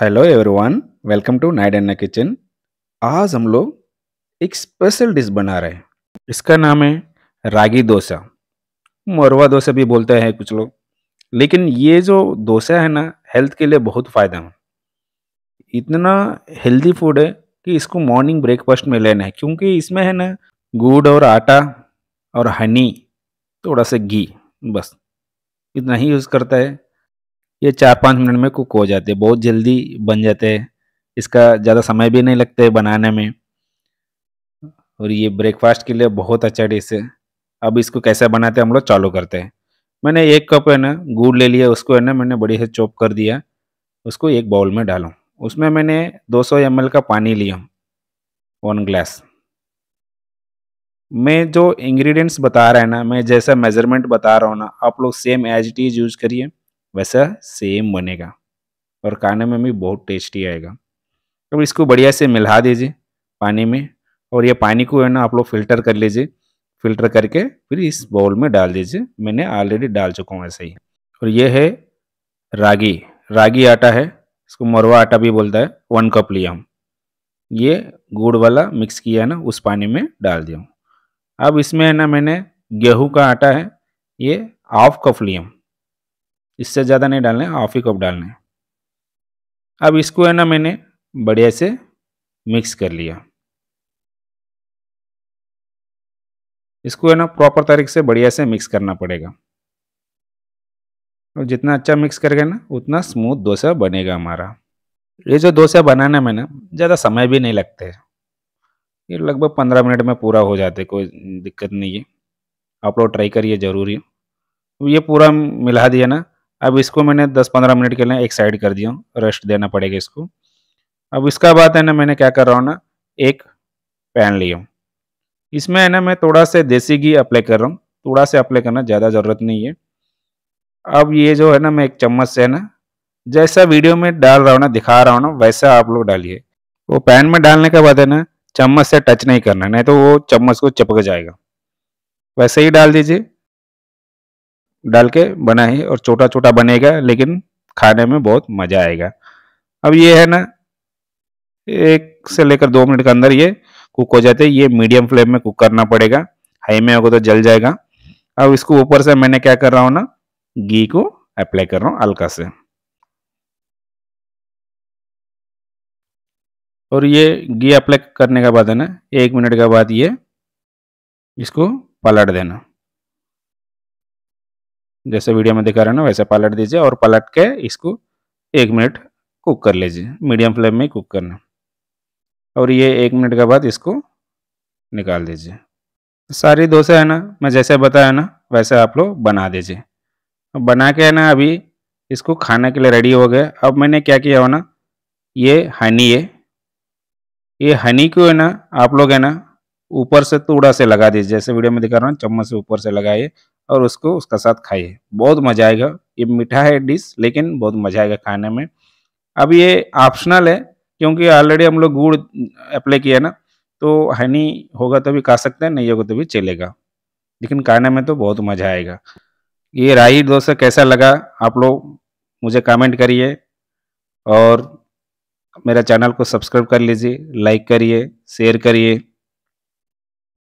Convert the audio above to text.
hello everyone welcome to night and kitchen आज हम लोग एक स्पेशल डिश बना रहे हैं इसका नाम है रागी डोसा मोरवा डोसा भी बोलते हैं कुछ लोग लेकिन ये जो डोसा है ना हेल्थ के लिए बहुत फ़ायदा है इतना हेल्दी फूड है कि इसको मॉर्निंग ब्रेकफास्ट में लेना है क्योंकि इसमें है ना गुड़ और आटा और हनी थोड़ा सा घी बस इतना ही यूज़ करता है ये चार पाँच मिनट में कुक हो जाते हैं बहुत जल्दी बन जाते हैं इसका ज़्यादा समय भी नहीं लगता है बनाने में और ये ब्रेकफास्ट के लिए बहुत अच्छा डिश है अब इसको कैसे बनाते हैं हम लोग चालू करते हैं मैंने एक कप है ना गुड़ ले लिया उसको है ना मैंने बड़ी से चॉप कर दिया उसको एक बाउल में डालूँ उसमें मैंने 200 सौ का पानी लिया वन ग्लास मैं जो इंग्रेडिएंट्स बता रहा है ना मैं जैसा मेजरमेंट बता रहा हूँ ना आप लोग same as it is use करिए वैसा सेम बनेगा और खाने में भी बहुत टेस्टी आएगा अब इसको बढ़िया से मिला दीजिए पानी में और ये पानी को है ना आप लोग फिल्टर कर लीजिए फिल्टर करके फिर इस बाउल में डाल दीजिए मैंने ऑलरेडी डाल चुका हूँ ऐसे ही और ये है रागी रागी आटा है इसको मरवा आटा भी बोलता है वन कप लिया हम ये गुड़ वाला मिक्स किया है ना उस पानी में डाल दिया हूँ अब इसमें है ना मैंने गेहूं का आटा है ये हाफ कप लिया हम इससे ज़्यादा नहीं डालना है हाफ ही कप डालना है अब इसको है ना मैंने बढ़िया से मिक्स कर लिया इसको है ना प्रॉपर तरीके से बढ़िया से मिक्स करना पड़ेगा और जितना अच्छा मिक्स करके ना उतना स्मूथ डोसा बनेगा हमारा ये जो डोसा बनाने में ना ज़्यादा समय भी नहीं लगते है ये लगभग पंद्रह मिनट में पूरा हो जाते कोई दिक्कत नहीं है आप लोग ट्राई करिए ज़रूरी ये पूरा मिला दिया ना अब इसको मैंने 10-15 मिनट के लिए एक साइड कर दिया रेस्ट देना पड़ेगा इसको अब इसका बात है ना मैंने क्या कर रहा हूँ ना एक पैन लिया इसमें है ना मैं थोड़ा से देसी घी अप्लाई कर रहा हूँ थोड़ा से अप्लाई करना ज़्यादा ज़रूरत नहीं है अब ये जो है ना मैं एक चम्मच से है ना जैसा वीडियो में डाल रहा हूँ ना दिखा रहा हूँ ना वैसा आप लोग डालिए वो पैन में डालने के बाद है ना चम्मच से टच नहीं करना नहीं तो वो चम्मच को चिपक जाएगा वैसे ही डाल दीजिए डाल के बना है और छोटा छोटा बनेगा लेकिन खाने में बहुत मज़ा आएगा अब ये है ना एक से लेकर दो मिनट के अंदर ये कुक हो जाते हैं ये मीडियम फ्लेम में कुक करना पड़ेगा हाई में होगा तो जल जाएगा अब इसको ऊपर से मैंने क्या कर रहा हूँ ना घी को अप्लाई कर रहा हूँ हल्का से और ये घी अप्लाई करने के बाद है ना एक मिनट के बाद ये इसको पलट देना जैसे वीडियो में दिखा रहे हैं ना वैसे पलट दीजिए और पलट के इसको एक मिनट कुक कर लीजिए मीडियम फ्लेम में कुक करना और ये एक मिनट के बाद इसको निकाल दीजिए सारी दोसे है ना मैं जैसे बताया ना वैसे आप लोग बना दीजिए बना के है ना अभी इसको खाने के लिए रेडी हो गए अब मैंने क्या किया हो ना ये हनी है ये हनी को है ना आप लोग है ना ऊपर से थोड़ा से लगा दीजिए जैसे वीडियो में दिखा रहा हूँ चम्मच से ऊपर से लगाइए और उसको उसका साथ खाइए बहुत मज़ा आएगा ये मीठा है डिश लेकिन बहुत मज़ा आएगा खाने में अब ये ऑप्शनल है क्योंकि ऑलरेडी हम लोग गुड़ अप्लाई किया ना तो हनी होगा तो भी खा सकते हैं नहीं होगा तो भी चलेगा लेकिन खाने में तो बहुत मज़ा आएगा ये राई डोसा कैसा लगा आप लोग मुझे कमेंट करिए और मेरा चैनल को सब्सक्राइब कर लीजिए लाइक करिए शेयर करिए